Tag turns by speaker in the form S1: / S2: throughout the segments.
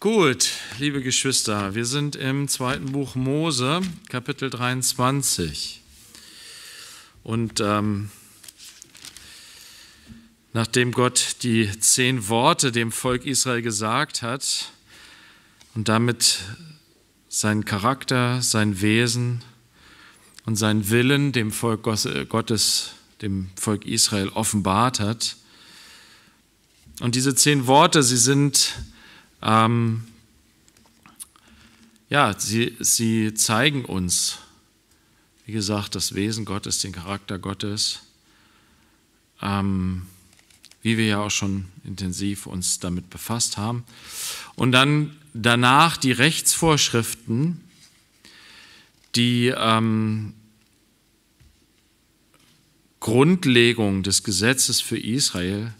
S1: Gut, liebe Geschwister, wir sind im zweiten Buch Mose, Kapitel 23. Und ähm, nachdem Gott die zehn Worte dem Volk Israel gesagt hat und damit seinen Charakter, sein Wesen und seinen Willen dem Volk äh, Gottes, dem Volk Israel offenbart hat. Und diese zehn Worte, sie sind ähm, ja, sie, sie zeigen uns, wie gesagt, das Wesen Gottes, den Charakter Gottes, ähm, wie wir ja auch schon intensiv uns damit befasst haben. Und dann danach die Rechtsvorschriften, die ähm, Grundlegung des Gesetzes für Israel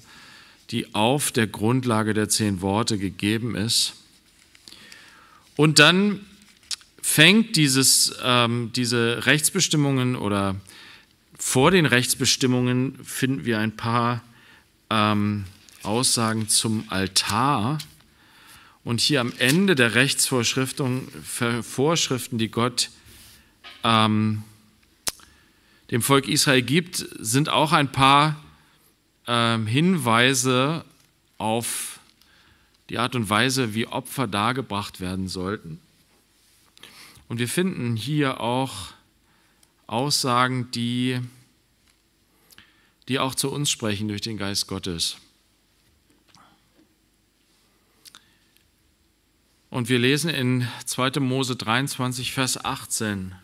S1: die auf der Grundlage der zehn Worte gegeben ist. Und dann fängt dieses, ähm, diese Rechtsbestimmungen oder vor den Rechtsbestimmungen finden wir ein paar ähm, Aussagen zum Altar. Und hier am Ende der Rechtsvorschriften, die Gott ähm, dem Volk Israel gibt, sind auch ein paar Aussagen ähm, Hinweise auf die Art und Weise, wie Opfer dargebracht werden sollten. Und wir finden hier auch Aussagen, die, die auch zu uns sprechen durch den Geist Gottes. Und wir lesen in 2. Mose 23, Vers 18.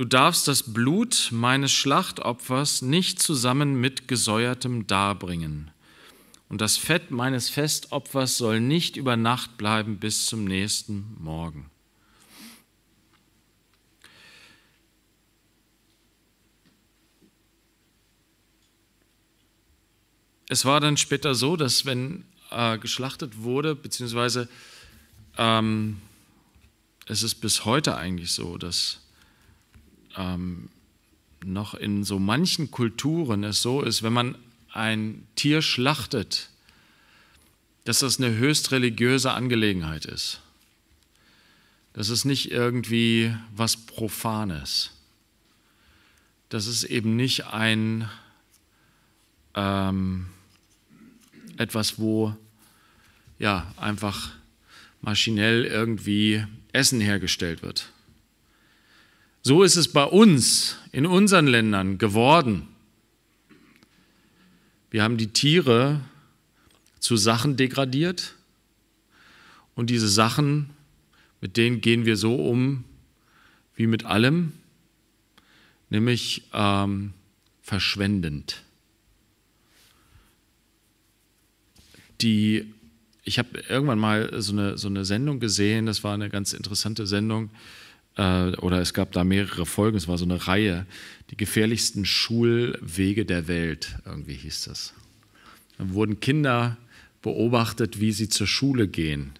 S1: Du darfst das Blut meines Schlachtopfers nicht zusammen mit gesäuertem darbringen. Und das Fett meines Festopfers soll nicht über Nacht bleiben bis zum nächsten Morgen. Es war dann später so, dass wenn äh, geschlachtet wurde, beziehungsweise ähm, es ist bis heute eigentlich so, dass ähm, noch in so manchen Kulturen es so ist, wenn man ein Tier schlachtet, dass das eine höchst religiöse Angelegenheit ist. Das ist nicht irgendwie was Profanes. Das ist eben nicht ein ähm, etwas, wo ja einfach maschinell irgendwie Essen hergestellt wird. So ist es bei uns in unseren Ländern geworden. Wir haben die Tiere zu Sachen degradiert und diese Sachen, mit denen gehen wir so um wie mit allem, nämlich ähm, verschwendend. Die, ich habe irgendwann mal so eine, so eine Sendung gesehen, das war eine ganz interessante Sendung äh, oder es gab da mehrere Folgen, es war so eine Reihe, die gefährlichsten Schulwege der Welt, irgendwie hieß das. Dann wurden Kinder beobachtet, wie sie zur Schule gehen.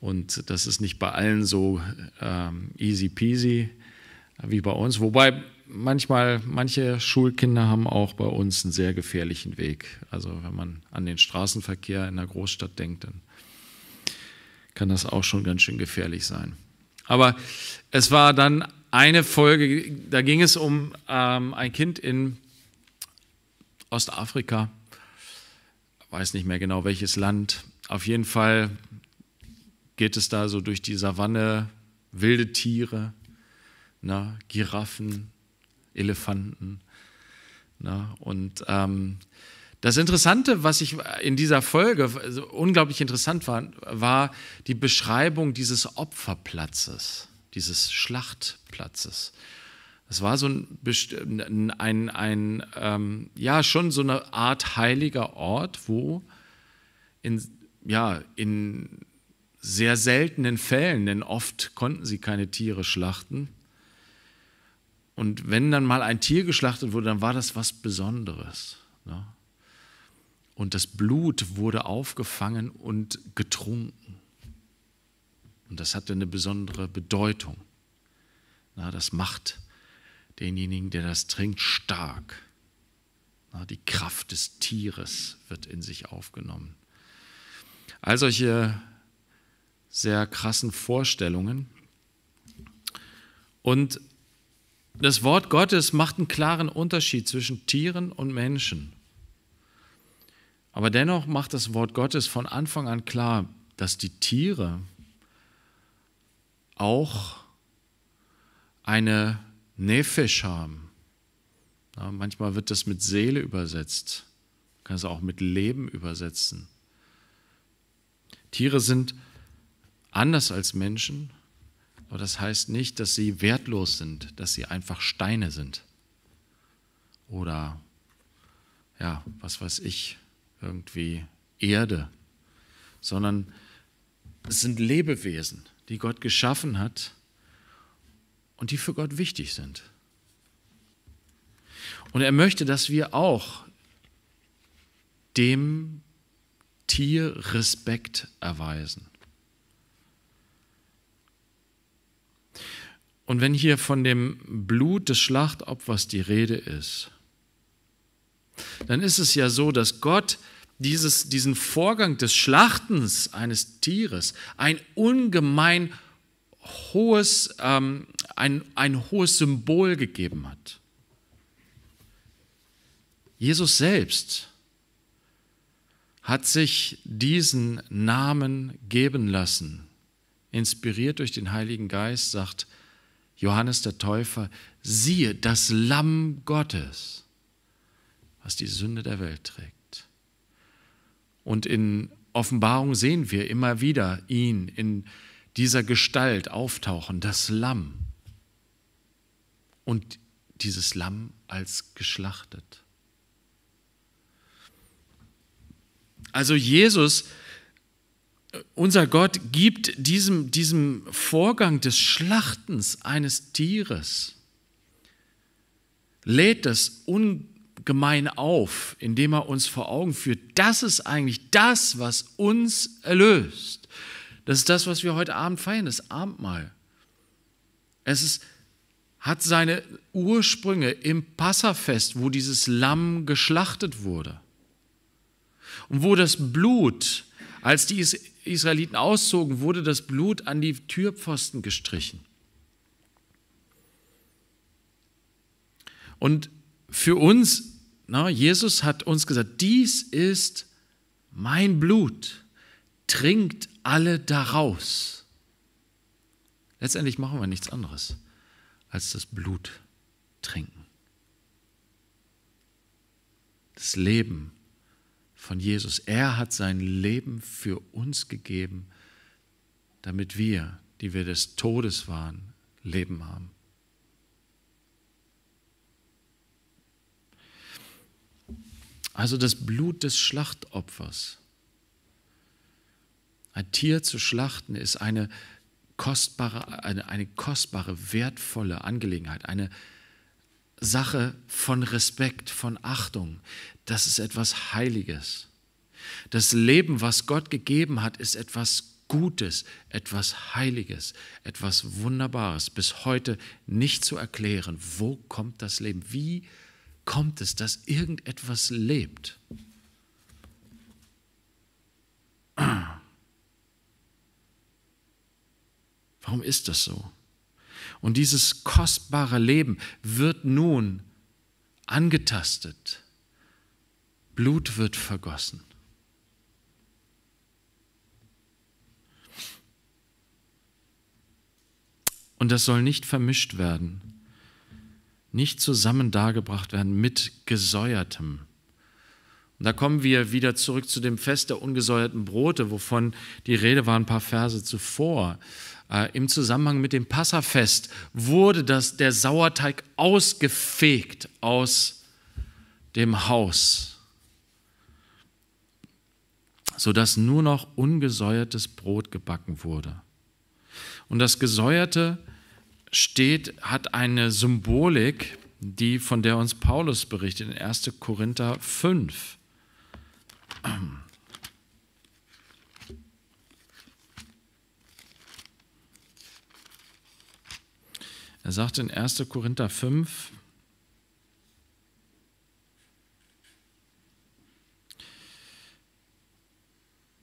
S1: Und das ist nicht bei allen so ähm, easy peasy wie bei uns. Wobei manchmal, manche Schulkinder haben auch bei uns einen sehr gefährlichen Weg. Also wenn man an den Straßenverkehr in der Großstadt denkt, dann kann das auch schon ganz schön gefährlich sein. Aber es war dann eine Folge, da ging es um ähm, ein Kind in Ostafrika, ich weiß nicht mehr genau welches Land. Auf jeden Fall geht es da so durch die Savanne, wilde Tiere, na, Giraffen, Elefanten. Na, und ähm, das Interessante, was ich in dieser Folge also unglaublich interessant war, war die Beschreibung dieses Opferplatzes, dieses Schlachtplatzes. Es war so ein, ein, ein ähm, ja, schon so eine Art heiliger Ort, wo in, ja, in sehr seltenen Fällen, denn oft konnten sie keine Tiere schlachten. Und wenn dann mal ein Tier geschlachtet wurde, dann war das was Besonderes. Ne? und das Blut wurde aufgefangen und getrunken. Und das hatte eine besondere Bedeutung. Na, das macht denjenigen, der das trinkt, stark. Na, die Kraft des Tieres wird in sich aufgenommen. All solche sehr krassen Vorstellungen. Und das Wort Gottes macht einen klaren Unterschied zwischen Tieren und Menschen. Aber dennoch macht das Wort Gottes von Anfang an klar, dass die Tiere auch eine Nefesh haben. Ja, manchmal wird das mit Seele übersetzt, man kann es auch mit Leben übersetzen. Tiere sind anders als Menschen, aber das heißt nicht, dass sie wertlos sind, dass sie einfach Steine sind. Oder, ja, was weiß ich, irgendwie Erde, sondern es sind Lebewesen, die Gott geschaffen hat und die für Gott wichtig sind. Und er möchte, dass wir auch dem Tier Respekt erweisen. Und wenn hier von dem Blut des Schlachtopfers die Rede ist, dann ist es ja so, dass Gott dieses, diesen Vorgang des Schlachtens eines Tieres ein ungemein hohes, ähm, ein, ein hohes Symbol gegeben hat. Jesus selbst hat sich diesen Namen geben lassen, inspiriert durch den Heiligen Geist, sagt Johannes der Täufer, siehe das Lamm Gottes was die Sünde der Welt trägt. Und in Offenbarung sehen wir immer wieder ihn in dieser Gestalt auftauchen, das Lamm. Und dieses Lamm als geschlachtet. Also Jesus, unser Gott, gibt diesem, diesem Vorgang des Schlachtens eines Tieres, lädt das unglaublich gemein auf, indem er uns vor Augen führt, das ist eigentlich das, was uns erlöst. Das ist das, was wir heute Abend feiern, das Abendmahl. Es ist, hat seine Ursprünge im Passafest, wo dieses Lamm geschlachtet wurde. Und wo das Blut, als die Israeliten auszogen, wurde das Blut an die Türpfosten gestrichen. Und für uns na, Jesus hat uns gesagt, dies ist mein Blut, trinkt alle daraus. Letztendlich machen wir nichts anderes als das Blut trinken. Das Leben von Jesus. Er hat sein Leben für uns gegeben, damit wir, die wir des Todes waren, Leben haben. also das Blut des Schlachtopfers. Ein Tier zu schlachten ist eine kostbare, eine, eine kostbare, wertvolle Angelegenheit, eine Sache von Respekt, von Achtung. Das ist etwas Heiliges. Das Leben, was Gott gegeben hat, ist etwas Gutes, etwas Heiliges, etwas Wunderbares. Bis heute nicht zu erklären, wo kommt das Leben? Wie kommt kommt es, dass irgendetwas lebt. Warum ist das so? Und dieses kostbare Leben wird nun angetastet. Blut wird vergossen. Und das soll nicht vermischt werden nicht zusammen dargebracht werden mit gesäuertem. Und da kommen wir wieder zurück zu dem Fest der ungesäuerten Brote, wovon die Rede war ein paar Verse zuvor. Äh, Im Zusammenhang mit dem Passafest wurde das, der Sauerteig ausgefegt aus dem Haus, sodass nur noch ungesäuertes Brot gebacken wurde. Und das gesäuerte Brot steht, hat eine Symbolik, die, von der uns Paulus berichtet in 1. Korinther 5. Er sagt in 1. Korinther 5,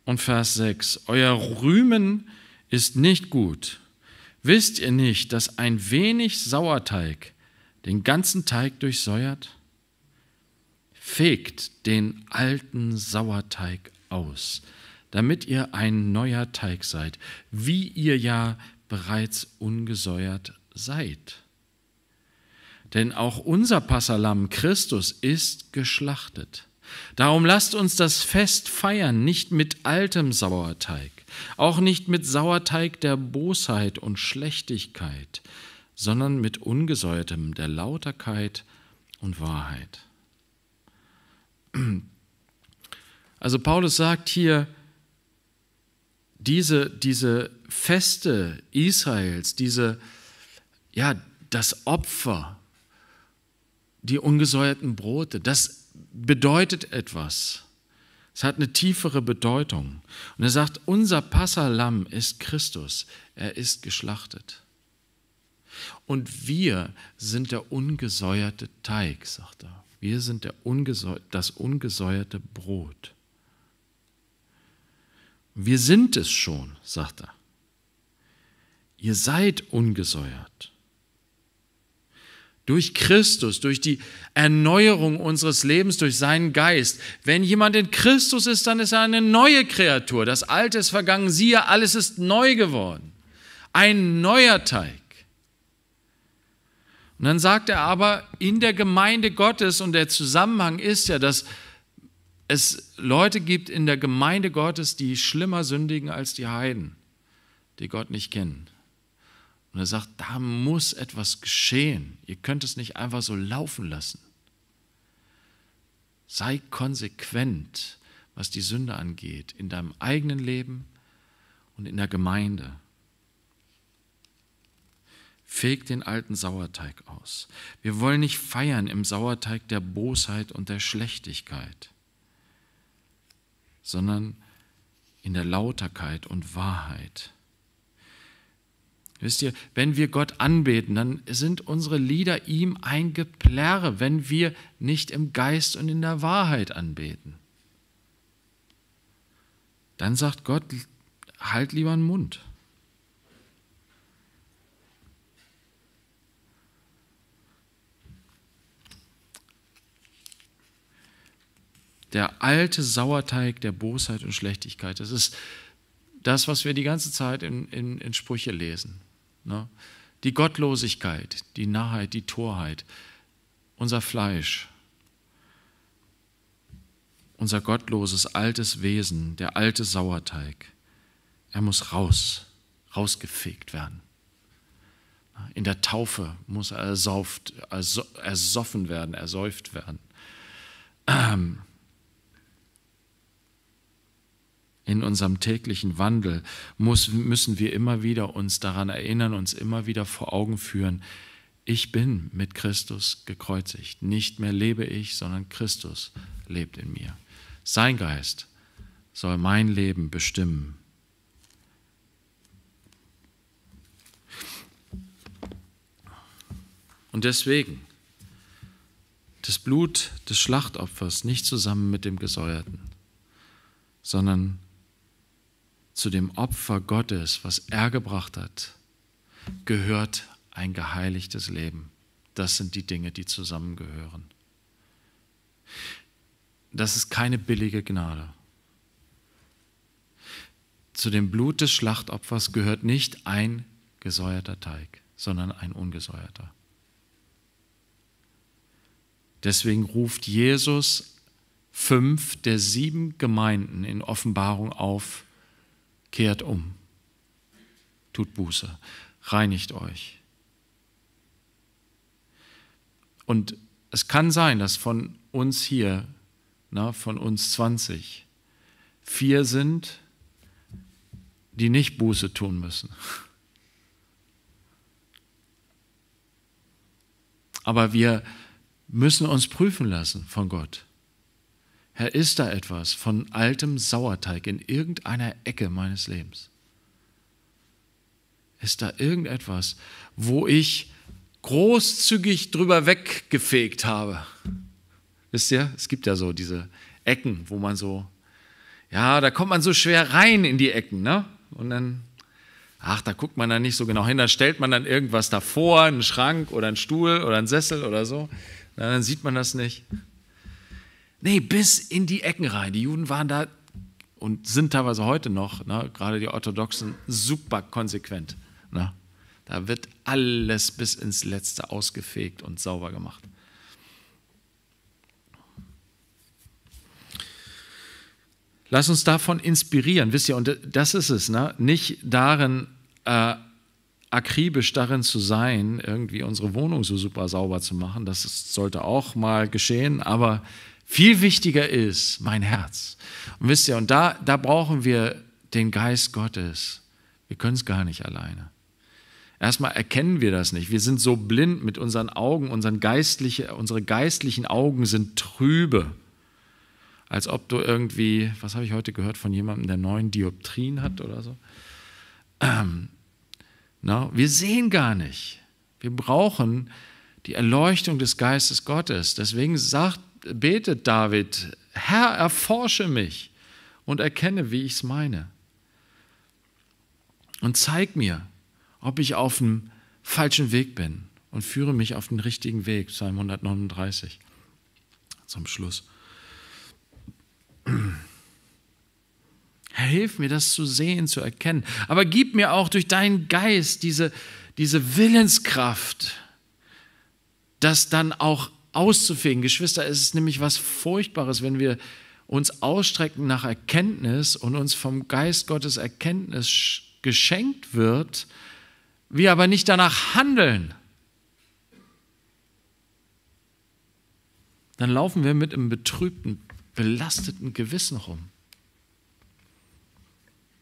S1: und Vers 6, Euer Rühmen ist nicht gut. Wisst ihr nicht, dass ein wenig Sauerteig den ganzen Teig durchsäuert? Fegt den alten Sauerteig aus, damit ihr ein neuer Teig seid, wie ihr ja bereits ungesäuert seid. Denn auch unser Passalam Christus ist geschlachtet. Darum lasst uns das Fest feiern, nicht mit altem Sauerteig, auch nicht mit Sauerteig der Bosheit und Schlechtigkeit, sondern mit ungesäuertem der Lauterkeit und Wahrheit. Also Paulus sagt hier, diese, diese Feste Israels, diese, ja, das Opfer, die ungesäuerten Brote, das bedeutet etwas. Es hat eine tiefere Bedeutung. Und er sagt, unser Passalamm ist Christus. Er ist geschlachtet. Und wir sind der ungesäuerte Teig, sagt er. Wir sind ungesäu das ungesäuerte Brot. Wir sind es schon, sagt er. Ihr seid ungesäuert. Durch Christus, durch die Erneuerung unseres Lebens, durch seinen Geist. Wenn jemand in Christus ist, dann ist er eine neue Kreatur. Das Alte ist vergangen, siehe, alles ist neu geworden. Ein neuer Teig. Und dann sagt er aber, in der Gemeinde Gottes, und der Zusammenhang ist ja, dass es Leute gibt in der Gemeinde Gottes, die schlimmer sündigen als die Heiden, die Gott nicht kennen. Und er sagt, da muss etwas geschehen. Ihr könnt es nicht einfach so laufen lassen. Sei konsequent, was die Sünde angeht, in deinem eigenen Leben und in der Gemeinde. Feg den alten Sauerteig aus. Wir wollen nicht feiern im Sauerteig der Bosheit und der Schlechtigkeit, sondern in der Lauterkeit und Wahrheit. Wisst ihr, wenn wir Gott anbeten, dann sind unsere Lieder ihm ein Geplärre, wenn wir nicht im Geist und in der Wahrheit anbeten. Dann sagt Gott, halt lieber den Mund. der alte Sauerteig der Bosheit und Schlechtigkeit. Das ist das, was wir die ganze Zeit in, in, in Sprüche lesen. Ne? Die Gottlosigkeit, die Narrheit, die Torheit, unser Fleisch, unser gottloses altes Wesen, der alte Sauerteig, er muss raus, rausgefegt werden. In der Taufe muss er ersauft, ersoffen werden, ersäuft werden. Ähm, in unserem täglichen Wandel muss, müssen wir immer wieder uns daran erinnern, uns immer wieder vor Augen führen, ich bin mit Christus gekreuzigt. Nicht mehr lebe ich, sondern Christus lebt in mir. Sein Geist soll mein Leben bestimmen. Und deswegen das Blut des Schlachtopfers nicht zusammen mit dem Gesäuerten, sondern zu dem Opfer Gottes, was er gebracht hat, gehört ein geheiligtes Leben. Das sind die Dinge, die zusammengehören. Das ist keine billige Gnade. Zu dem Blut des Schlachtopfers gehört nicht ein gesäuerter Teig, sondern ein ungesäuerter. Deswegen ruft Jesus fünf der sieben Gemeinden in Offenbarung auf, Kehrt um, tut Buße, reinigt euch. Und es kann sein, dass von uns hier, na, von uns 20, vier sind, die nicht Buße tun müssen. Aber wir müssen uns prüfen lassen von Gott. Herr, ist da etwas von altem Sauerteig in irgendeiner Ecke meines Lebens? Ist da irgendetwas, wo ich großzügig drüber weggefegt habe? Wisst ihr, es gibt ja so diese Ecken, wo man so, ja, da kommt man so schwer rein in die Ecken, ne? Und dann, ach, da guckt man dann nicht so genau hin, da stellt man dann irgendwas davor, einen Schrank oder einen Stuhl oder einen Sessel oder so. dann sieht man das nicht. Nee, bis in die Ecken rein. Die Juden waren da und sind teilweise heute noch, ne, gerade die Orthodoxen, super konsequent. Ne? Da wird alles bis ins Letzte ausgefegt und sauber gemacht. Lass uns davon inspirieren, wisst ihr, und das ist es, ne? nicht darin äh, akribisch darin zu sein, irgendwie unsere Wohnung so super sauber zu machen, das ist, sollte auch mal geschehen, aber viel wichtiger ist mein Herz. Und wisst ihr, und da, da brauchen wir den Geist Gottes. Wir können es gar nicht alleine. Erstmal erkennen wir das nicht. Wir sind so blind mit unseren Augen, unseren geistliche, unsere geistlichen Augen sind trübe. Als ob du irgendwie, was habe ich heute gehört von jemandem, der neun Dioptrien hat oder so. Ähm, no, wir sehen gar nicht. Wir brauchen die Erleuchtung des Geistes Gottes. Deswegen sagt betet David, Herr, erforsche mich und erkenne, wie ich es meine. Und zeig mir, ob ich auf dem falschen Weg bin und führe mich auf den richtigen Weg. Psalm 139 zum Schluss. Herr, hilf mir, das zu sehen, zu erkennen. Aber gib mir auch durch deinen Geist diese, diese Willenskraft, das dann auch auszufegen. Geschwister, es ist nämlich was Furchtbares, wenn wir uns ausstrecken nach Erkenntnis und uns vom Geist Gottes Erkenntnis geschenkt wird, wir aber nicht danach handeln. Dann laufen wir mit einem betrübten, belasteten Gewissen rum.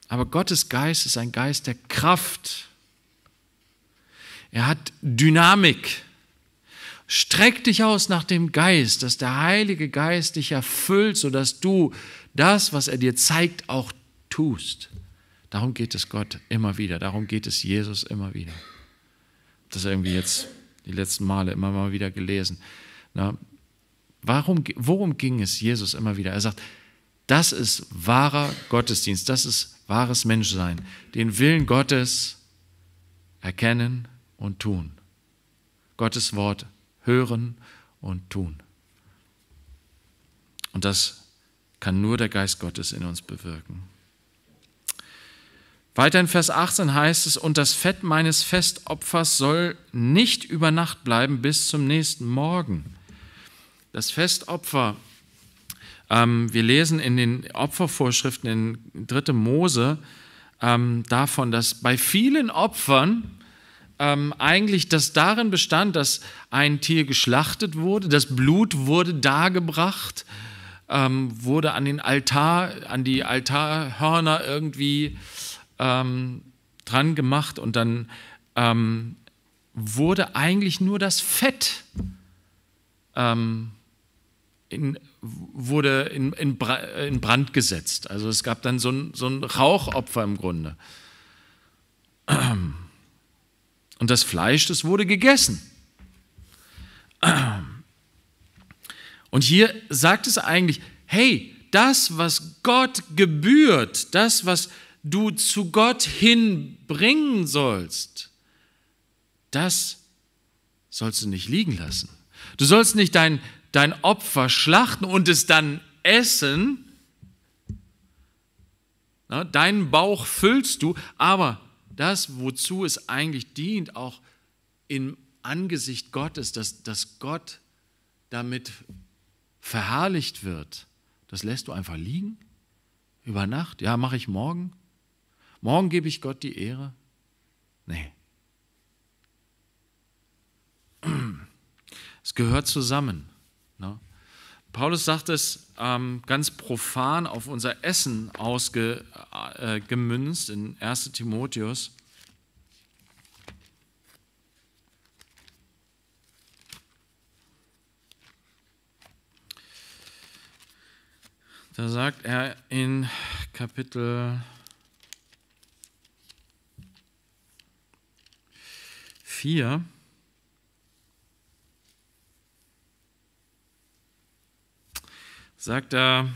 S1: Aber Gottes Geist ist ein Geist der Kraft. Er hat Dynamik. Streck dich aus nach dem Geist, dass der Heilige Geist dich erfüllt, sodass du das, was er dir zeigt, auch tust. Darum geht es Gott immer wieder. Darum geht es Jesus immer wieder. Das irgendwie jetzt die letzten Male immer mal wieder gelesen. Na, warum, worum ging es Jesus immer wieder? Er sagt, das ist wahrer Gottesdienst, das ist wahres Menschsein. Den Willen Gottes erkennen und tun. Gottes Wort hören und tun. Und das kann nur der Geist Gottes in uns bewirken. Weiter in Vers 18 heißt es, und das Fett meines Festopfers soll nicht über Nacht bleiben bis zum nächsten Morgen. Das Festopfer, ähm, wir lesen in den Opfervorschriften in 3. Mose ähm, davon, dass bei vielen Opfern ähm, eigentlich das darin bestand, dass ein Tier geschlachtet wurde, das Blut wurde dargebracht, ähm, wurde an den Altar, an die Altarhörner irgendwie ähm, dran gemacht und dann ähm, wurde eigentlich nur das Fett ähm, in, wurde in, in, in, Brand gesetzt. Also es gab dann so ein, so ein Rauchopfer im Grunde. Und das Fleisch, das wurde gegessen. Und hier sagt es eigentlich, hey, das, was Gott gebührt, das, was du zu Gott hinbringen sollst, das sollst du nicht liegen lassen. Du sollst nicht dein, dein Opfer schlachten und es dann essen. Deinen Bauch füllst du, aber das, wozu es eigentlich dient, auch im Angesicht Gottes, dass, dass Gott damit verherrlicht wird, das lässt du einfach liegen? Über Nacht? Ja, mache ich morgen? Morgen gebe ich Gott die Ehre? Nee. Es gehört zusammen. Ne? Paulus sagt es ähm, ganz profan auf unser Essen ausgemünzt äh, in 1 Timotheus. Da sagt er in Kapitel 4, sagt er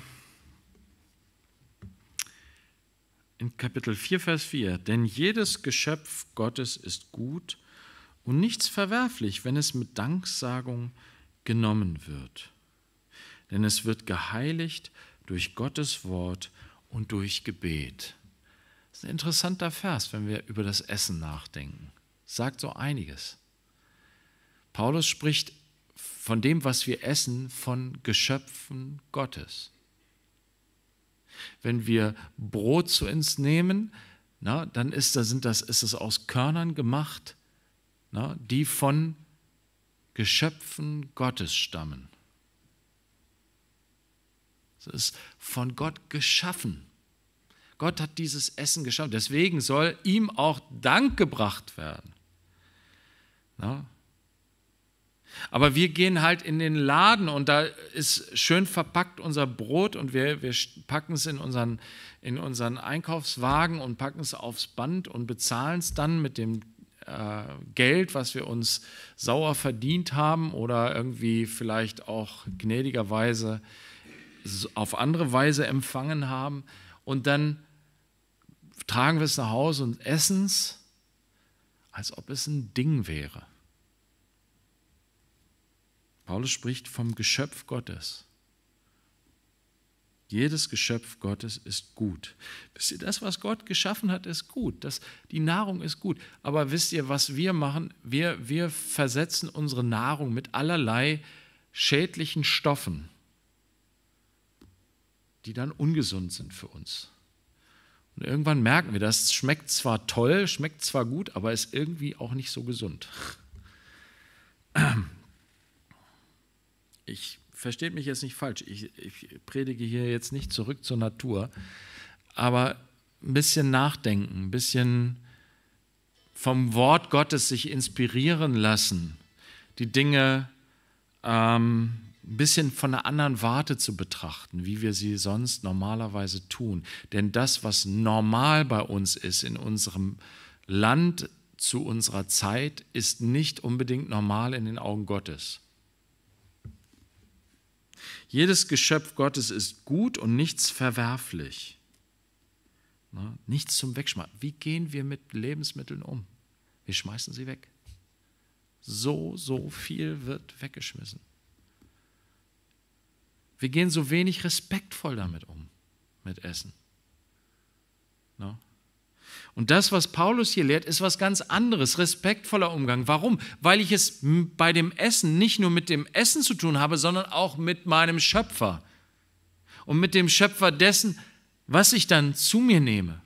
S1: in Kapitel 4, Vers 4, denn jedes Geschöpf Gottes ist gut und nichts verwerflich, wenn es mit Danksagung genommen wird. Denn es wird geheiligt durch Gottes Wort und durch Gebet. Das ist ein interessanter Vers, wenn wir über das Essen nachdenken. Sagt so einiges. Paulus spricht von dem, was wir essen, von Geschöpfen Gottes. Wenn wir Brot zu uns nehmen, na, dann ist das, sind das, ist es aus Körnern gemacht, na, die von Geschöpfen Gottes stammen. Es ist von Gott geschaffen. Gott hat dieses Essen geschaffen. Deswegen soll ihm auch Dank gebracht werden. Na, aber wir gehen halt in den Laden und da ist schön verpackt unser Brot und wir, wir packen es in unseren, in unseren Einkaufswagen und packen es aufs Band und bezahlen es dann mit dem äh, Geld, was wir uns sauer verdient haben oder irgendwie vielleicht auch gnädigerweise auf andere Weise empfangen haben. Und dann tragen wir es nach Hause und essen es, als ob es ein Ding wäre. Paulus spricht vom Geschöpf Gottes. Jedes Geschöpf Gottes ist gut. Wisst ihr, das, was Gott geschaffen hat, ist gut. Das, die Nahrung ist gut. Aber wisst ihr, was wir machen? Wir, wir versetzen unsere Nahrung mit allerlei schädlichen Stoffen, die dann ungesund sind für uns. Und irgendwann merken wir, das schmeckt zwar toll, schmeckt zwar gut, aber ist irgendwie auch nicht so gesund. ich verstehe mich jetzt nicht falsch, ich, ich predige hier jetzt nicht zurück zur Natur, aber ein bisschen nachdenken, ein bisschen vom Wort Gottes sich inspirieren lassen, die Dinge ähm, ein bisschen von einer anderen Warte zu betrachten, wie wir sie sonst normalerweise tun. Denn das, was normal bei uns ist, in unserem Land, zu unserer Zeit, ist nicht unbedingt normal in den Augen Gottes. Jedes Geschöpf Gottes ist gut und nichts verwerflich. Ne? Nichts zum Wegschmeißen. Wie gehen wir mit Lebensmitteln um? Wir schmeißen sie weg. So, so viel wird weggeschmissen. Wir gehen so wenig respektvoll damit um, mit Essen. No? Ne? Und das, was Paulus hier lehrt, ist was ganz anderes, respektvoller Umgang. Warum? Weil ich es bei dem Essen nicht nur mit dem Essen zu tun habe, sondern auch mit meinem Schöpfer und mit dem Schöpfer dessen, was ich dann zu mir nehme.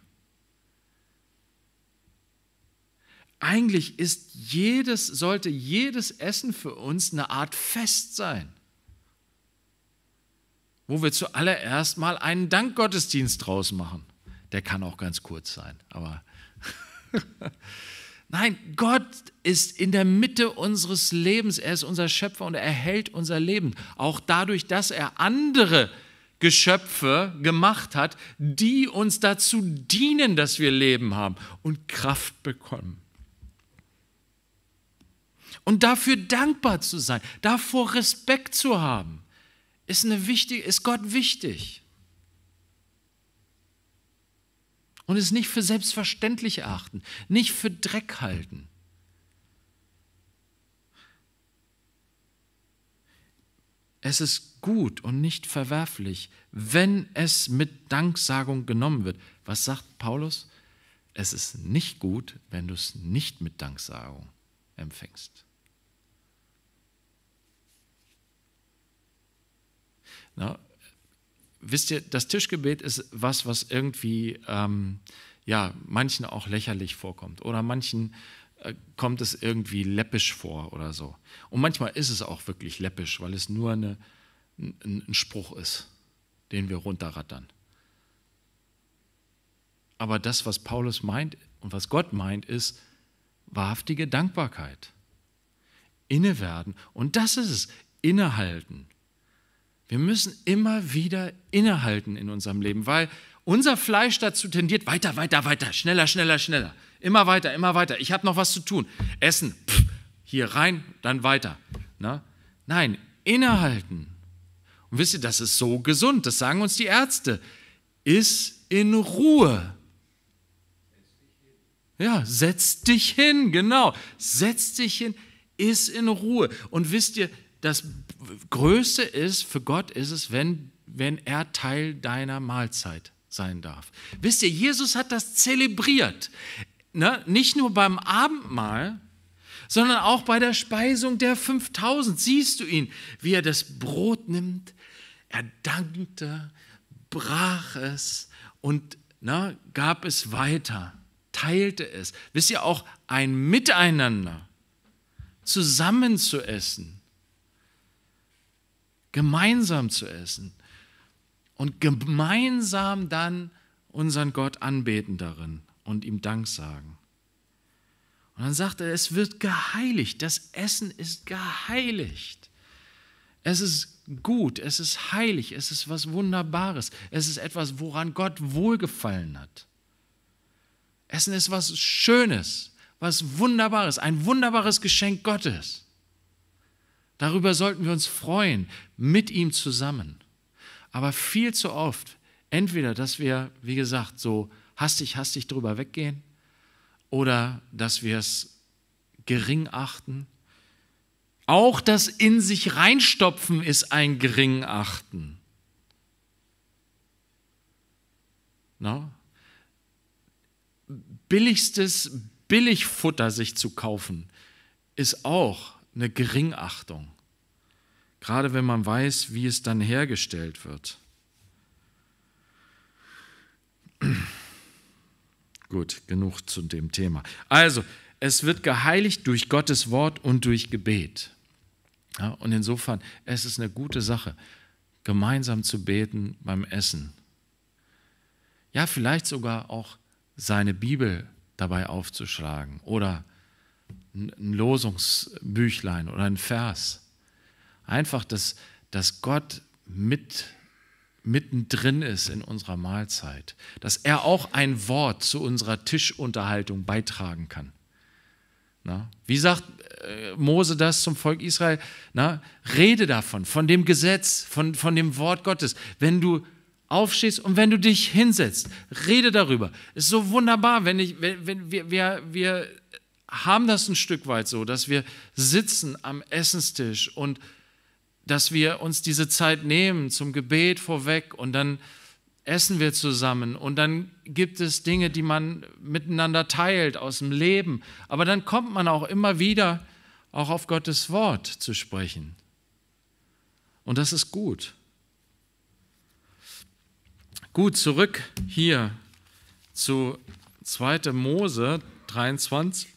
S1: Eigentlich ist jedes, sollte jedes Essen für uns eine Art Fest sein, wo wir zuallererst mal einen Dankgottesdienst draus machen der kann auch ganz kurz sein, aber Nein, Gott ist in der Mitte unseres Lebens. Er ist unser Schöpfer und er hält unser Leben. Auch dadurch, dass er andere Geschöpfe gemacht hat, die uns dazu dienen, dass wir Leben haben und Kraft bekommen. Und dafür dankbar zu sein, davor Respekt zu haben, ist, eine wichtige, ist Gott wichtig. und es nicht für selbstverständlich erachten, nicht für Dreck halten. Es ist gut und nicht verwerflich, wenn es mit Danksagung genommen wird. Was sagt Paulus? Es ist nicht gut, wenn du es nicht mit Danksagung empfängst. Na, wisst ihr, das Tischgebet ist was, was irgendwie ähm, ja, manchen auch lächerlich vorkommt oder manchen äh, kommt es irgendwie läppisch vor oder so. Und manchmal ist es auch wirklich läppisch, weil es nur eine, ein, ein Spruch ist, den wir runterrattern. Aber das, was Paulus meint und was Gott meint, ist wahrhaftige Dankbarkeit. Innewerden. Und das ist es, innehalten. Wir müssen immer wieder innehalten in unserem Leben, weil unser Fleisch dazu tendiert, weiter, weiter, weiter, schneller, schneller, schneller, immer weiter, immer weiter. Ich habe noch was zu tun. Essen, pff, hier rein, dann weiter. Na? Ne? Nein, innehalten. Und wisst ihr, das ist so gesund, das sagen uns die Ärzte. Ist in Ruhe. Ja, setz dich hin, genau. Setz dich hin, ist in Ruhe. Und wisst ihr, das Größte ist, für Gott ist es, wenn, wenn er Teil deiner Mahlzeit sein darf. Wisst ihr, Jesus hat das zelebriert. Ne? Nicht nur beim Abendmahl, sondern auch bei der Speisung der 5000 siehst du ihn, wie er das Brot nimmt. Er dankte, brach es und ne, gab es weiter, teilte es. Wisst ihr auch, ein Miteinander zusammen zu essen, gemeinsam zu essen und gemeinsam dann unseren Gott anbeten darin und ihm Dank sagen. Und dann sagt er, es wird geheiligt, das Essen ist geheiligt. Es ist gut, es ist heilig, es ist was Wunderbares, es ist etwas, woran Gott wohlgefallen hat. Essen ist was Schönes, was Wunderbares, ein wunderbares Geschenk Gottes. Darüber sollten wir uns freuen, mit ihm zusammen. Aber viel zu oft, entweder, dass wir, wie gesagt, so hastig, hastig drüber weggehen oder dass wir es gering achten. Auch das in sich reinstopfen ist ein gering achten. No? Billigstes Billigfutter sich zu kaufen ist auch eine Geringachtung. Gerade wenn man weiß, wie es dann hergestellt wird. Gut, genug zu dem Thema. Also, es wird geheiligt durch Gottes Wort und durch Gebet. Ja, und insofern, es ist eine gute Sache, gemeinsam zu beten beim Essen. Ja, vielleicht sogar auch seine Bibel dabei aufzuschlagen oder ein Losungsbüchlein oder ein Vers. Einfach, dass, dass Gott mit, mittendrin ist in unserer Mahlzeit, dass er auch ein Wort zu unserer Tischunterhaltung beitragen kann. Na? Wie sagt äh, Mose das zum Volk Israel? Na? Rede davon, von dem Gesetz, von, von dem Wort Gottes. Wenn du aufstehst und wenn du dich hinsetzt, rede darüber. Ist so wunderbar, wenn ich, wenn, wenn wir, wir, wir haben das ein Stück weit so, dass wir sitzen am Essenstisch und dass wir uns diese Zeit nehmen zum Gebet vorweg und dann essen wir zusammen und dann gibt es Dinge, die man miteinander teilt aus dem Leben. Aber dann kommt man auch immer wieder auch auf Gottes Wort zu sprechen. Und das ist gut. Gut, zurück hier zu 2. Mose 23.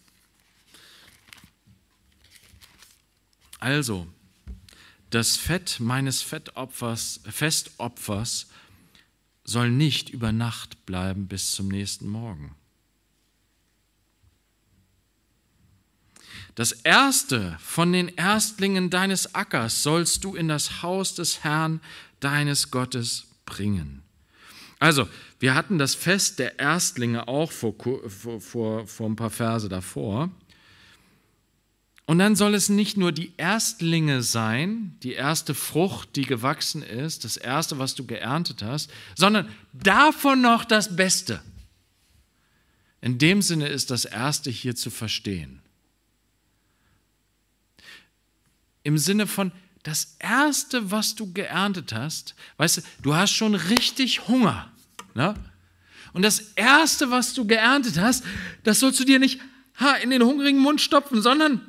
S1: Also, das Fett meines Fettopfers, Festopfers soll nicht über Nacht bleiben bis zum nächsten Morgen. Das erste von den Erstlingen deines Ackers sollst du in das Haus des Herrn deines Gottes bringen. Also, wir hatten das Fest der Erstlinge auch vor, vor, vor, vor ein paar Verse davor. Und dann soll es nicht nur die Erstlinge sein, die erste Frucht, die gewachsen ist, das erste, was du geerntet hast, sondern davon noch das Beste. In dem Sinne ist das Erste hier zu verstehen. Im Sinne von das Erste, was du geerntet hast, weißt du, du hast schon richtig Hunger. Ne? Und das Erste, was du geerntet hast, das sollst du dir nicht in den hungrigen Mund stopfen, sondern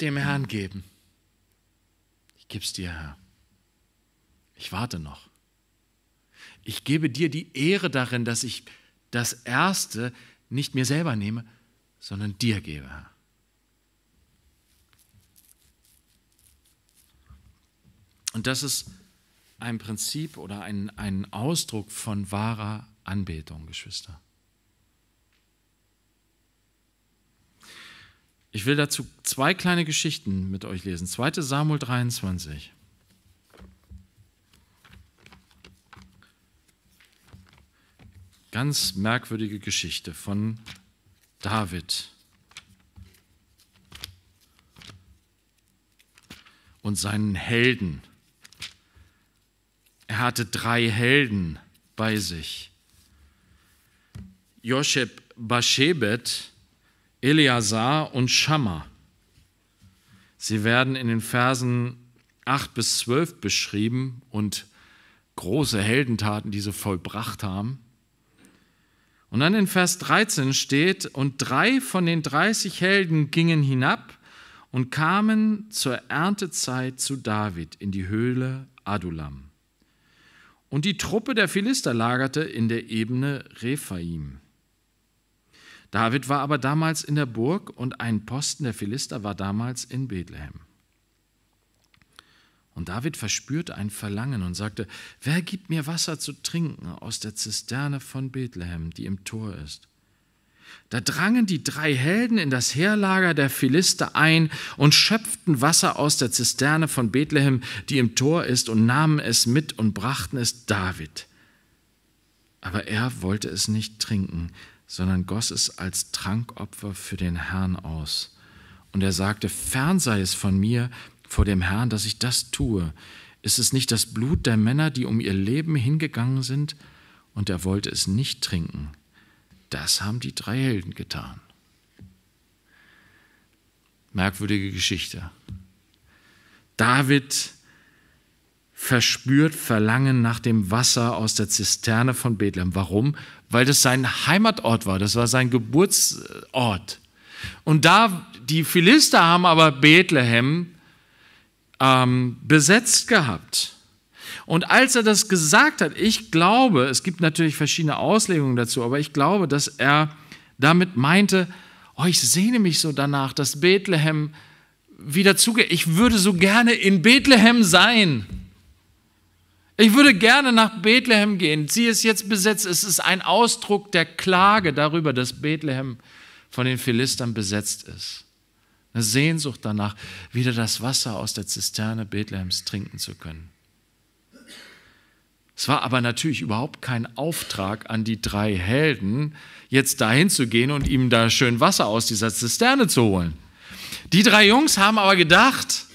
S1: dem Herrn geben. Ich gebe es dir, Herr. Ich warte noch. Ich gebe dir die Ehre darin, dass ich das Erste nicht mir selber nehme, sondern dir gebe, Herr. Und das ist ein Prinzip oder ein, ein Ausdruck von wahrer Anbetung, Geschwister. Ich will dazu zwei kleine Geschichten mit euch lesen. 2 Samuel 23. Ganz merkwürdige Geschichte von David und seinen Helden. Er hatte drei Helden bei sich. Josheb Bashebet, Eleazar und Schammer. Sie werden in den Versen 8 bis 12 beschrieben und große Heldentaten, die sie vollbracht haben. Und dann in Vers 13 steht, und drei von den 30 Helden gingen hinab und kamen zur Erntezeit zu David in die Höhle Adulam. Und die Truppe der Philister lagerte in der Ebene Rephaim. David war aber damals in der Burg und ein Posten der Philister war damals in Bethlehem. Und David verspürte ein Verlangen und sagte, wer gibt mir Wasser zu trinken aus der Zisterne von Bethlehem, die im Tor ist? Da drangen die drei Helden in das Heerlager der Philister ein und schöpften Wasser aus der Zisterne von Bethlehem, die im Tor ist, und nahmen es mit und brachten es David. Aber er wollte es nicht trinken, sondern goss es als Trankopfer für den Herrn aus. Und er sagte, fern sei es von mir vor dem Herrn, dass ich das tue. Ist es nicht das Blut der Männer, die um ihr Leben hingegangen sind? Und er wollte es nicht trinken. Das haben die drei Helden getan. Merkwürdige Geschichte. David verspürt Verlangen nach dem Wasser aus der Zisterne von Bethlehem. Warum? weil das sein Heimatort war, das war sein Geburtsort. Und da, die Philister haben aber Bethlehem ähm, besetzt gehabt. Und als er das gesagt hat, ich glaube, es gibt natürlich verschiedene Auslegungen dazu, aber ich glaube, dass er damit meinte, oh, ich sehne mich so danach, dass Bethlehem wieder zugeht. Ich würde so gerne in Bethlehem sein. Ich würde gerne nach Bethlehem gehen. Sie ist jetzt besetzt. Es ist ein Ausdruck der Klage darüber, dass Bethlehem von den Philistern besetzt ist. Eine Sehnsucht danach, wieder das Wasser aus der Zisterne Bethlehems trinken zu können. Es war aber natürlich überhaupt kein Auftrag an die drei Helden, jetzt dahin zu gehen und ihm da schön Wasser aus dieser Zisterne zu holen. Die drei Jungs haben aber gedacht,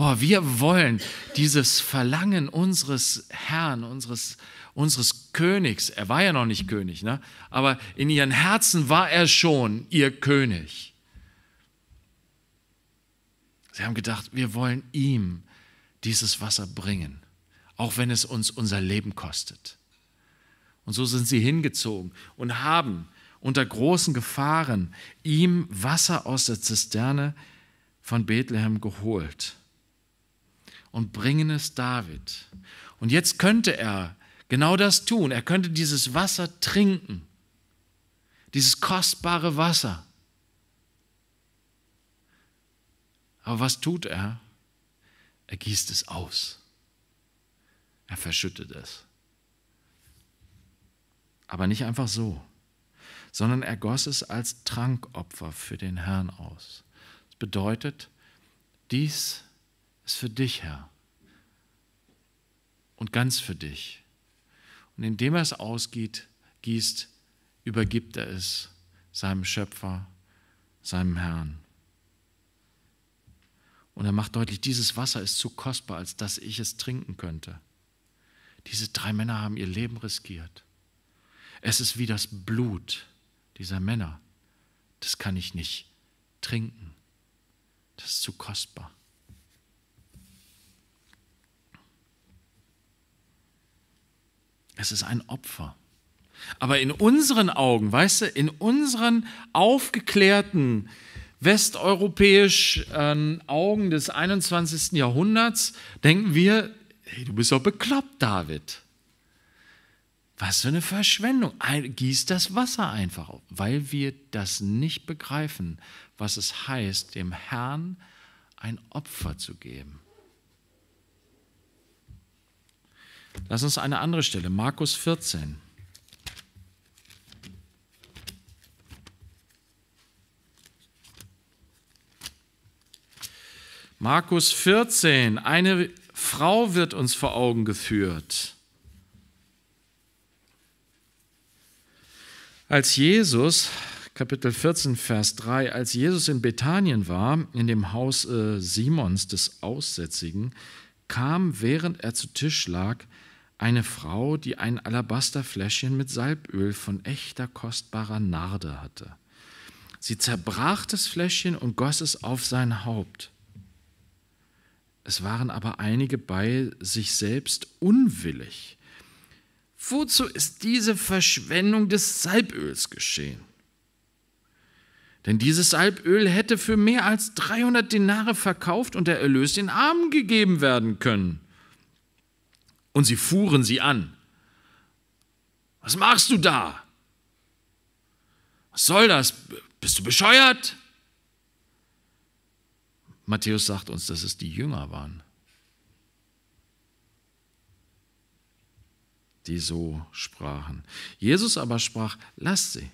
S1: boah, wir wollen dieses Verlangen unseres Herrn, unseres, unseres Königs, er war ja noch nicht König, ne? aber in ihren Herzen war er schon ihr König. Sie haben gedacht, wir wollen ihm dieses Wasser bringen, auch wenn es uns unser Leben kostet. Und so sind sie hingezogen und haben unter großen Gefahren ihm Wasser aus der Zisterne von Bethlehem geholt und bringen es David. Und jetzt könnte er genau das tun. Er könnte dieses Wasser trinken, dieses kostbare Wasser. Aber was tut er? Er gießt es aus. Er verschüttet es. Aber nicht einfach so, sondern er goss es als Trankopfer für den Herrn aus. Das bedeutet, dies ist für dich, Herr. Und ganz für dich. Und indem er es ausgießt, übergibt er es seinem Schöpfer, seinem Herrn. Und er macht deutlich, dieses Wasser ist zu kostbar, als dass ich es trinken könnte. Diese drei Männer haben ihr Leben riskiert. Es ist wie das Blut dieser Männer. Das kann ich nicht trinken. Das ist zu kostbar. Es ist ein Opfer. Aber in unseren Augen, weißt du, in unseren aufgeklärten westeuropäischen ähm, Augen des 21. Jahrhunderts denken wir, hey, du bist doch bekloppt, David. Was für eine Verschwendung. Gieß das Wasser einfach auf, weil wir das nicht begreifen, was es heißt, dem Herrn ein Opfer zu geben. Lass uns eine andere Stelle, Markus 14. Markus 14, eine Frau wird uns vor Augen geführt. Als Jesus, Kapitel 14, Vers 3, als Jesus in Bethanien war, in dem Haus äh, Simons des Aussätzigen, kam, während er zu Tisch lag, eine Frau, die ein Alabasterfläschchen mit Salböl von echter kostbarer Narde hatte. Sie zerbrach das Fläschchen und goss es auf sein Haupt. Es waren aber einige bei sich selbst unwillig. Wozu ist diese Verschwendung des Salböls geschehen? Denn dieses Salböl hätte für mehr als 300 Denare verkauft und der Erlös den Armen gegeben werden können. Und sie fuhren sie an. Was machst du da? Was soll das? Bist du bescheuert? Matthäus sagt uns, dass es die Jünger waren, die so sprachen. Jesus aber sprach, lasst sie.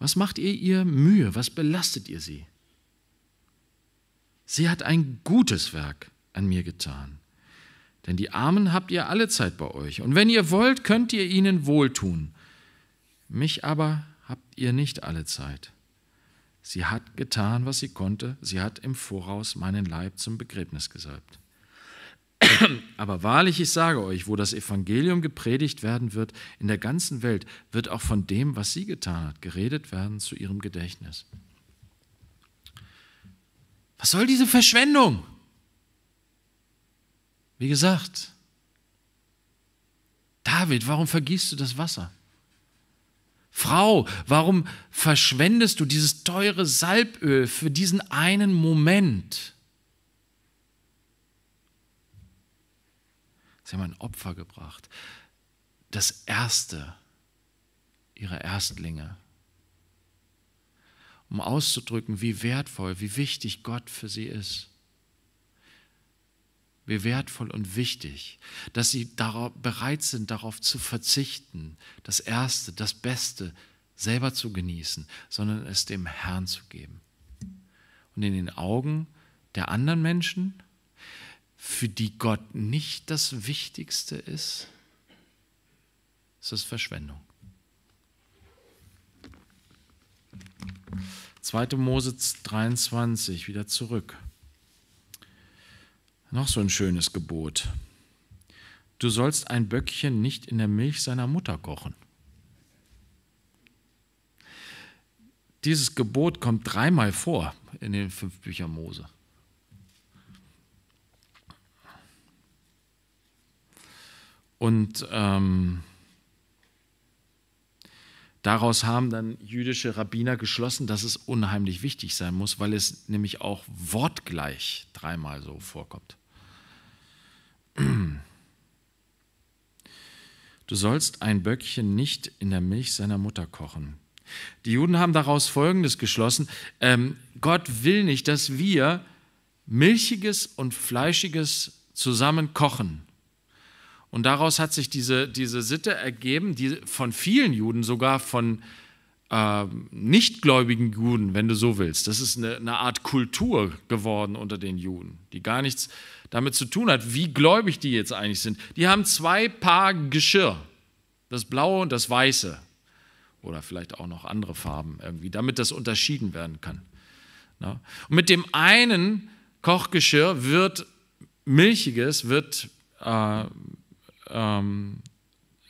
S1: Was macht ihr ihr Mühe? Was belastet ihr sie? Sie hat ein gutes Werk an mir getan. Denn die Armen habt ihr alle Zeit bei euch. Und wenn ihr wollt, könnt ihr ihnen wohltun. Mich aber habt ihr nicht alle Zeit. Sie hat getan, was sie konnte. Sie hat im Voraus meinen Leib zum Begräbnis gesalbt. Aber wahrlich, ich sage euch, wo das Evangelium gepredigt werden wird in der ganzen Welt, wird auch von dem, was sie getan hat, geredet werden zu ihrem Gedächtnis. Was soll diese Verschwendung? Wie gesagt, David, warum vergießt du das Wasser? Frau, warum verschwendest du dieses teure Salböl für diesen einen Moment? Sie haben ein Opfer gebracht. Das erste ihrer Erstlinge. Um auszudrücken, wie wertvoll, wie wichtig Gott für sie ist wie wertvoll und wichtig, dass sie darauf, bereit sind, darauf zu verzichten, das Erste, das Beste selber zu genießen, sondern es dem Herrn zu geben. Und in den Augen der anderen Menschen, für die Gott nicht das Wichtigste ist, ist es Verschwendung. 2. Mose 23, wieder zurück. Noch so ein schönes Gebot. Du sollst ein Böckchen nicht in der Milch seiner Mutter kochen. Dieses Gebot kommt dreimal vor in den fünf Büchern Mose. Und ähm, daraus haben dann jüdische Rabbiner geschlossen, dass es unheimlich wichtig sein muss, weil es nämlich auch wortgleich dreimal so vorkommt. Du sollst ein Böckchen nicht in der Milch seiner Mutter kochen. Die Juden haben daraus Folgendes geschlossen. Ähm, Gott will nicht, dass wir Milchiges und Fleischiges zusammen kochen. Und daraus hat sich diese, diese Sitte ergeben, die von vielen Juden, sogar von äh, äh, nichtgläubigen Juden, wenn du so willst, das ist eine, eine, Art Kultur geworden unter den Juden, die gar nichts damit zu tun hat, wie gläubig die jetzt eigentlich sind. Die haben zwei Paar Geschirr, das blaue und das weiße oder vielleicht auch noch andere Farben irgendwie, damit das unterschieden werden kann. Ja? Ne? Und mit dem einen Kochgeschirr wird Milchiges, wird äh, ähm,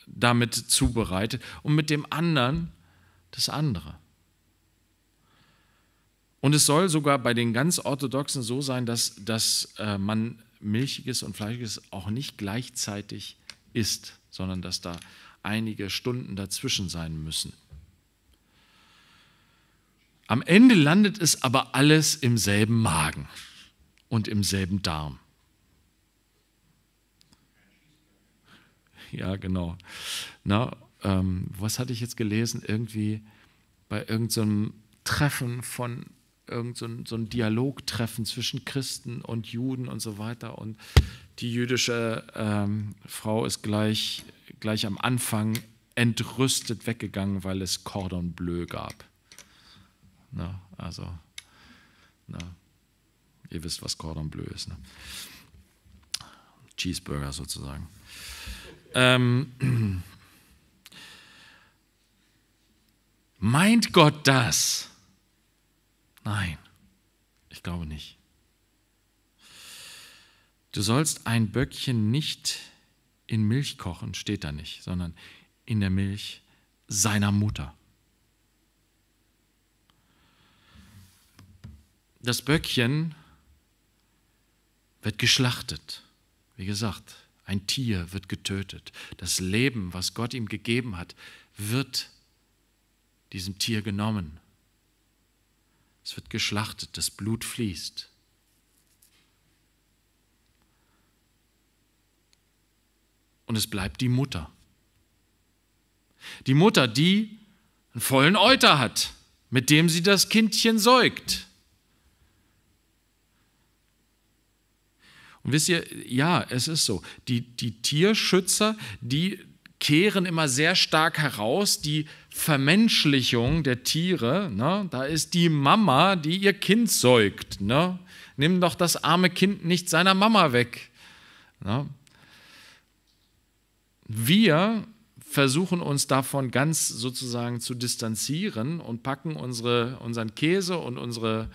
S1: damit zubereitet und mit dem anderen das andere. Und es soll sogar bei den ganz Orthodoxen so sein, dass, dass äh, man Milchiges und Fleischiges auch nicht gleichzeitig isst, sondern dass da einige Stunden dazwischen sein müssen. Am Ende landet es aber alles im selben Magen und im selben Darm. Ja, genau. Na, ähm, was hatte ich jetzt gelesen, irgendwie bei irgendeinem so Treffen von irgend so ein, so ein Dialogtreffen zwischen Christen und Juden und so weiter. Und die jüdische ähm, Frau ist gleich, gleich am Anfang entrüstet weggegangen, weil es Cordon Bleu gab. Na, also, na, ihr wisst, was Cordon Bleu ist. Ne? Cheeseburger sozusagen. Ähm, Meint Gott das? Nein, ich glaube nicht. Du sollst ein Böckchen nicht in Milch kochen, steht da nicht, sondern in der Milch seiner Mutter. Das Böckchen wird geschlachtet. Wie gesagt, ein Tier wird getötet. Das Leben, was Gott ihm gegeben hat, wird diesem Tier genommen. Es wird geschlachtet, das Blut fließt. Und es bleibt die Mutter. Die Mutter, die einen vollen Euter hat, mit dem sie das Kindchen säugt. Und wisst ihr, ja, es ist so. Die, die Tierschützer, die kehren immer sehr stark heraus, die Vermenschlichung der Tiere. Ne? Da ist die Mama, die ihr Kind säugt. Ne? Nimm doch das arme Kind nicht seiner Mama weg. Ne? Wir versuchen uns davon ganz sozusagen zu distanzieren und packen unsere, unseren Käse und unsere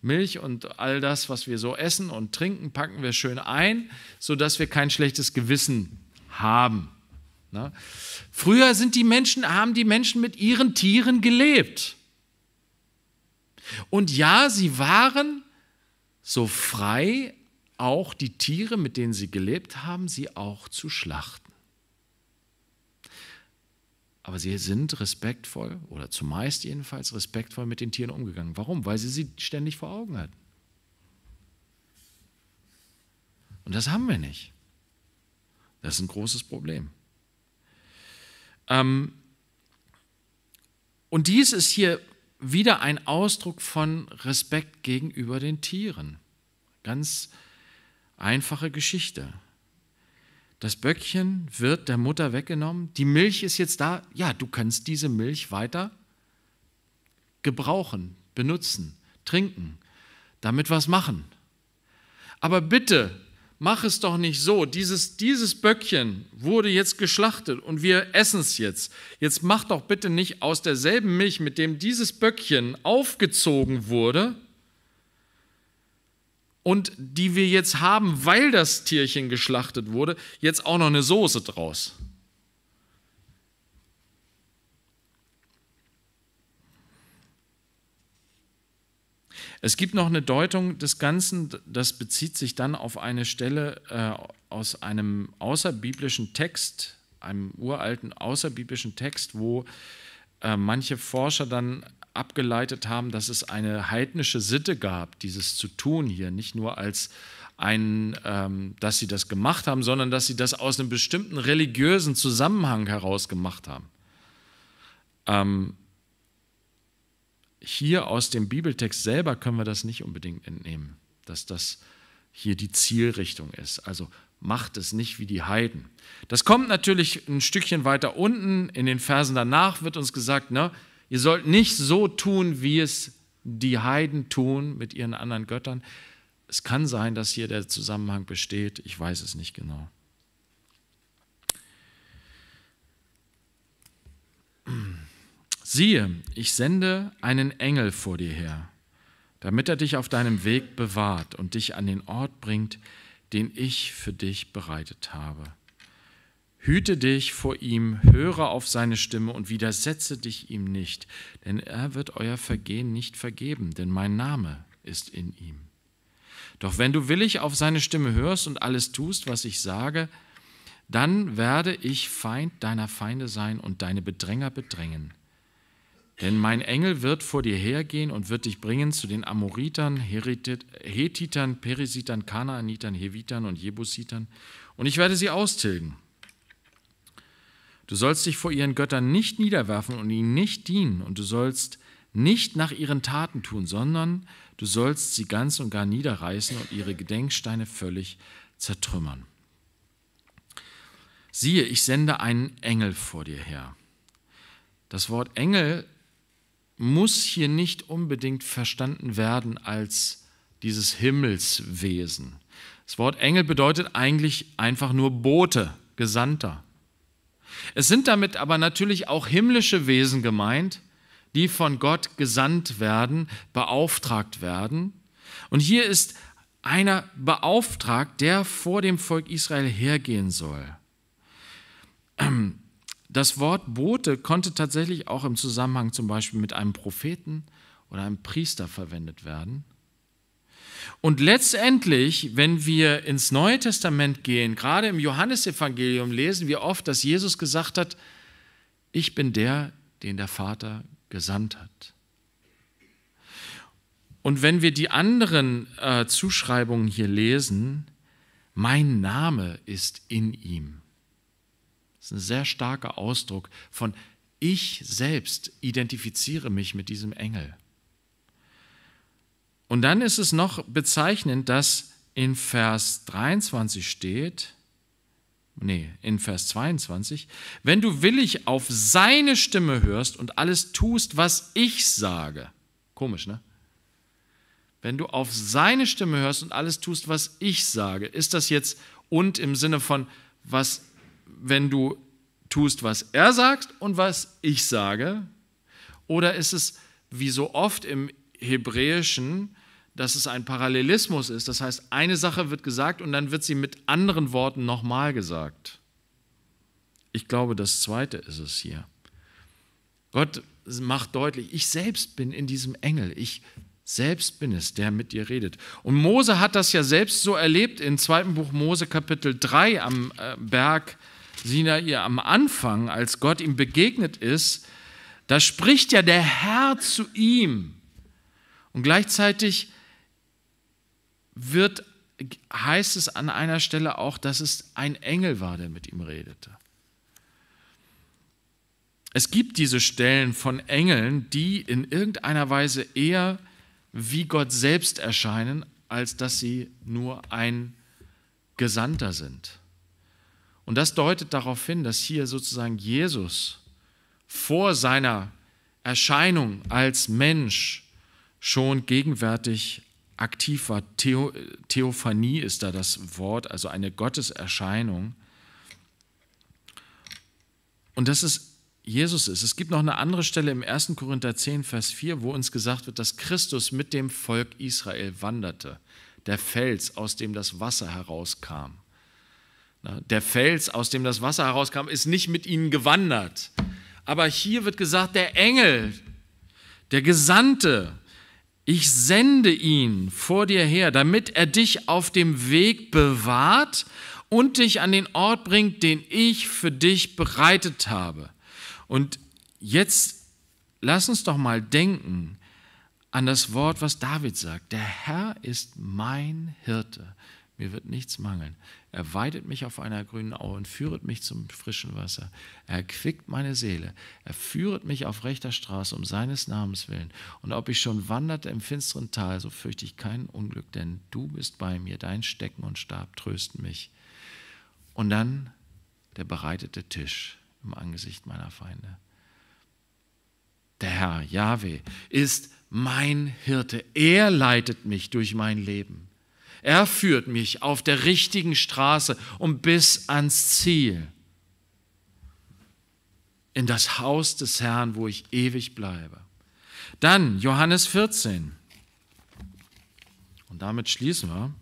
S1: Milch und all das, was wir so essen und trinken, packen wir schön ein, sodass wir kein schlechtes Gewissen haben. Ne? Früher sind die Menschen, haben die Menschen mit ihren Tieren gelebt. Und ja, sie waren so frei, auch die Tiere, mit denen sie gelebt haben, sie auch zu schlachten. Aber sie sind respektvoll oder zumeist jedenfalls respektvoll mit den Tieren umgegangen. Warum? Weil sie sie ständig vor Augen hatten. Und das haben wir nicht. Das ist ein großes Problem. Ähm, und dies ist hier wieder ein Ausdruck von Respekt gegenüber den Tieren. Ganz einfache Geschichte. Das Böckchen wird der Mutter weggenommen, die Milch ist jetzt da, ja, du kannst diese Milch weiter gebrauchen, benutzen, trinken, damit was machen. Aber bitte mach es doch nicht so. Dieses, dieses Böckchen wurde jetzt geschlachtet und wir essen es jetzt. Jetzt mach doch bitte nicht aus derselben Milch, mit dem dieses Böckchen aufgezogen wurde und die wir jetzt haben, weil das Tierchen geschlachtet wurde, jetzt auch noch eine Soße draus. Es gibt noch eine Deutung des Ganzen, das bezieht sich dann auf eine Stelle äh, aus einem außerbiblischen Text, einem uralten außerbiblischen Text, wo äh, manche Forscher dann abgeleitet haben, dass es eine heidnische Sitte gab, dieses zu tun hier, nicht nur als ein, ähm, dass sie das gemacht haben, sondern dass sie das aus einem bestimmten religiösen Zusammenhang heraus gemacht haben. Ähm, hier aus dem Bibeltext selber können wir das nicht unbedingt entnehmen, dass das hier die Zielrichtung ist. Also macht es nicht wie die Heiden. Das kommt natürlich ein Stückchen weiter unten. In den Versen danach wird uns gesagt, ne, ihr sollt nicht so tun, wie es die Heiden tun mit ihren anderen Göttern. Es kann sein, dass hier der Zusammenhang besteht. Ich weiß es nicht genau. siehe, ich sende einen Engel vor dir her, damit er dich auf deinem Weg bewahrt und dich an den Ort bringt, den ich für dich bereitet habe. Hüte dich vor ihm, höre auf seine Stimme und widersetze dich ihm nicht, denn er wird euer Vergehen nicht vergeben, denn mein Name ist in ihm. Doch wenn du willig auf seine Stimme hörst und alles tust, was ich sage, dann werde ich Feind deiner Feinde sein und deine Bedränger bedrängen. Denn mein Engel wird vor dir hergehen und wird dich bringen zu den Amoritern, Heretit, Hethitern, Perisitern, Kanaanitern, Hevitern und Jebusitern, und ich werde sie austilgen. Du sollst dich vor ihren Göttern nicht niederwerfen und ihnen nicht dienen, und du sollst nicht nach ihren Taten tun, sondern du sollst sie ganz und gar niederreißen und ihre Gedenksteine völlig zertrümmern. Siehe, ich sende einen Engel vor dir her. Das Wort Engel muss hier nicht unbedingt verstanden werden als dieses Himmelswesen. Das Wort Engel bedeutet eigentlich einfach nur Bote, Gesandter. Es sind damit aber natürlich auch himmlische Wesen gemeint, die von Gott gesandt werden, beauftragt werden. Und hier ist einer beauftragt, der vor dem Volk Israel hergehen soll. Das Wort Bote konnte tatsächlich auch im Zusammenhang zum Beispiel mit einem Propheten oder einem Priester verwendet werden. Und letztendlich, wenn wir ins Neue Testament gehen, gerade im Johannesevangelium lesen wir oft, dass Jesus gesagt hat, ich bin der, den der Vater gesandt hat. Und wenn wir die anderen äh, Zuschreibungen hier lesen, mein Name ist in ihm. Das ist ein sehr starker Ausdruck von ich selbst identifiziere mich mit diesem Engel. Und dann ist es noch bezeichnend, dass in Vers 23 steht, nee, in Vers 22, wenn du willig auf seine Stimme hörst und alles tust, was ich sage. Komisch, ne? Wenn du auf seine Stimme hörst und alles tust, was ich sage, ist das jetzt und im Sinne von, was wenn du tust, was er sagt und was ich sage? Oder ist es wie so oft im Hebräischen, dass es ein Parallelismus ist? Das heißt, eine Sache wird gesagt und dann wird sie mit anderen Worten nochmal gesagt. Ich glaube, das Zweite ist es hier. Gott macht deutlich, ich selbst bin in diesem Engel. Ich selbst bin es, der mit dir redet. Und Mose hat das ja selbst so erlebt im zweiten Buch Mose Kapitel 3 am äh, Berg Sinai am Anfang, als Gott ihm begegnet ist, da spricht ja der Herr zu ihm. Und gleichzeitig wird, heißt es an einer Stelle auch, dass es ein Engel war, der mit ihm redete. Es gibt diese Stellen von Engeln, die in irgendeiner Weise eher wie Gott selbst erscheinen, als dass sie nur ein Gesandter sind. Und das deutet darauf hin, dass hier sozusagen Jesus vor seiner Erscheinung als Mensch schon gegenwärtig aktiv war. Theo, Theophanie ist da das Wort, also eine Gotteserscheinung. Und dass es Jesus ist. Es gibt noch eine andere Stelle im 1. Korinther 10, Vers 4, wo uns gesagt wird, dass Christus mit dem Volk Israel wanderte, der Fels, aus dem das Wasser herauskam. Ne? Der Fels, aus dem das Wasser herauskam, ist nicht mit ihnen gewandert. Aber hier wird gesagt, der Engel, der Gesandte, ich sende ihn vor dir her, damit er dich auf dem Weg bewahrt und dich an den Ort bringt, den ich für dich bereitet habe. Und jetzt lass uns doch mal denken an das Wort, was David sagt. Der Herr ist mein Hirte. Mir wird nichts mangeln. Er weidet mich auf einer grünen Aue und führet mich zum frischen Wasser. Er erquickt meine Seele. Er führet mich auf rechter Straße um seines Namens willen. Und ob ich schon wanderte im finsteren Tal, so fürchte ich kein Unglück, denn du bist bei mir. Dein Stecken und Stab trösten mich. Und dann der bereitete Tisch im Angesicht meiner Feinde. Der Herr, Yahweh, ist mein Hirte. Er leitet mich durch mein Leben. Er führt mich auf der richtigen Straße und bis ans Ziel, in das Haus des Herrn, wo ich ewig bleibe. Dann Johannes 14. Und damit schließen wir.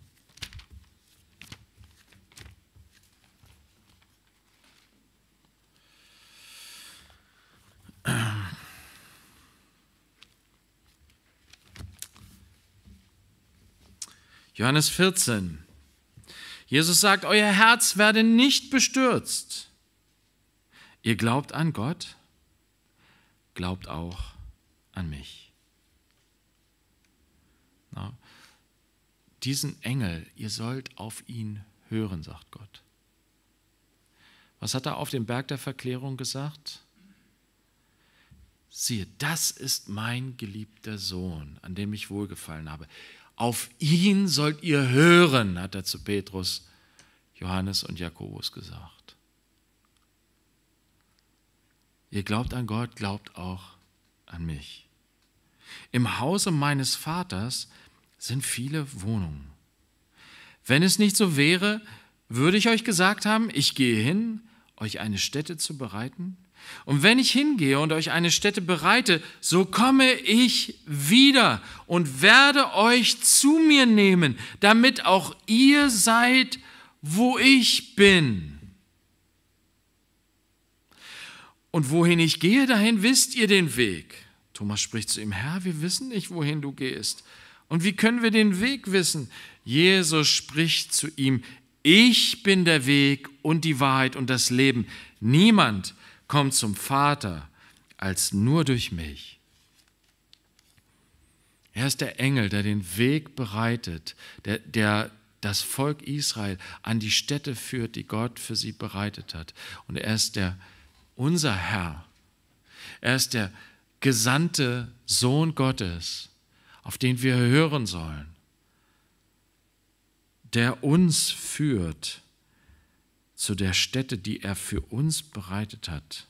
S1: Johannes 14. Jesus sagt, euer Herz werde nicht bestürzt. Ihr glaubt an Gott, glaubt auch an mich. Na, diesen Engel, ihr sollt auf ihn hören, sagt Gott. Was hat er auf dem Berg der Verklärung gesagt? Siehe, das ist mein geliebter Sohn, an dem ich wohlgefallen habe. Auf ihn sollt ihr hören, hat er zu Petrus, Johannes und Jakobus gesagt. Ihr glaubt an Gott, glaubt auch an mich. Im Hause meines Vaters sind viele Wohnungen. Wenn es nicht so wäre, würde ich euch gesagt haben, ich gehe hin, euch eine Stätte zu bereiten. Und wenn ich hingehe und euch eine Stätte bereite, so komme ich wieder und werde euch zu mir nehmen, damit auch ihr seid, wo ich bin. Und wohin ich gehe, dahin wisst ihr den Weg. Thomas spricht zu ihm, Herr, wir wissen nicht, wohin du gehst. Und wie können wir den Weg wissen? Jesus spricht zu ihm, ich bin der Weg und die Wahrheit und das Leben. Niemand kommt zum Vater als nur durch mich. Er ist der Engel, der den Weg bereitet, der, der das Volk Israel an die Städte führt, die Gott für sie bereitet hat. Und er ist der, unser Herr. Er ist der gesandte Sohn Gottes, auf den wir hören sollen, der uns führt zu der Stätte, die er für uns bereitet hat.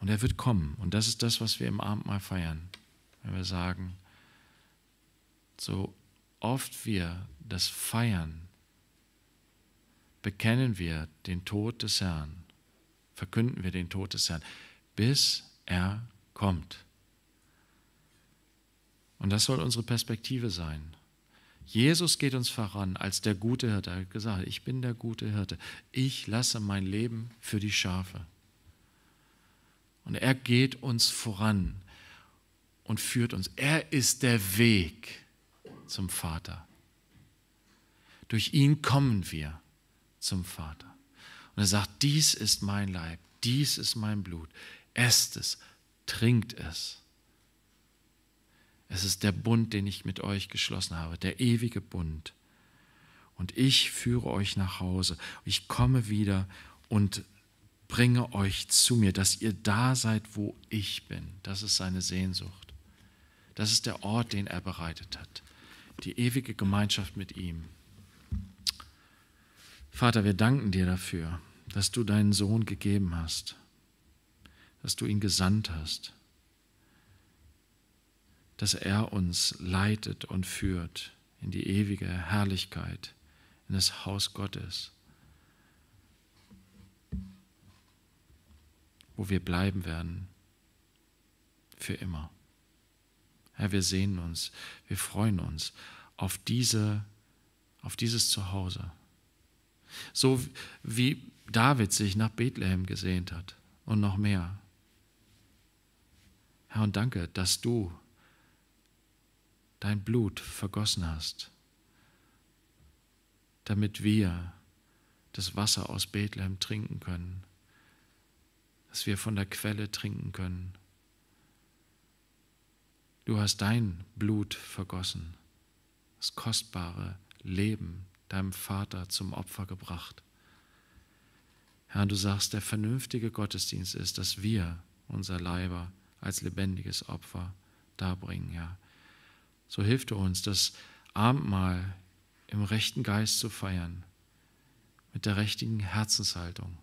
S1: Und er wird kommen. Und das ist das, was wir im Abendmahl feiern. Wenn wir sagen, so oft wir das feiern, bekennen wir den Tod des Herrn, verkünden wir den Tod des Herrn, bis er kommt. Und das soll unsere Perspektive sein. Jesus geht uns voran als der gute Hirte. Er hat gesagt, ich bin der gute Hirte. Ich lasse mein Leben für die Schafe. Und er geht uns voran und führt uns. Er ist der Weg zum Vater. Durch ihn kommen wir zum Vater. Und er sagt, dies ist mein Leib, dies ist mein Blut. Esst es, trinkt es. Es ist der Bund, den ich mit euch geschlossen habe, der ewige Bund. Und ich führe euch nach Hause. Ich komme wieder und bringe euch zu mir, dass ihr da seid, wo ich bin. Das ist seine Sehnsucht. Das ist der Ort, den er bereitet hat. Die ewige Gemeinschaft mit ihm. Vater, wir danken dir dafür, dass du deinen Sohn gegeben hast, dass du ihn gesandt hast dass er uns leitet und führt in die ewige Herrlichkeit, in das Haus Gottes, wo wir bleiben werden für immer. Herr, wir sehnen uns, wir freuen uns auf, diese, auf dieses Zuhause. So wie David sich nach Bethlehem gesehnt hat und noch mehr. Herr, und danke, dass du dein Blut vergossen hast, damit wir das Wasser aus Bethlehem trinken können, dass wir von der Quelle trinken können. Du hast dein Blut vergossen, das kostbare Leben deinem Vater zum Opfer gebracht. Herr, du sagst, der vernünftige Gottesdienst ist, dass wir unser Leiber als lebendiges Opfer darbringen, Herr. Ja. So hilft er uns, das Abendmahl im rechten Geist zu feiern, mit der richtigen Herzenshaltung.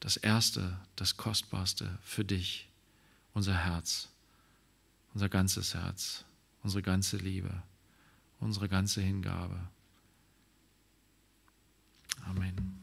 S1: Das Erste, das Kostbarste für dich, unser Herz, unser ganzes Herz, unsere ganze Liebe, unsere ganze Hingabe. Amen.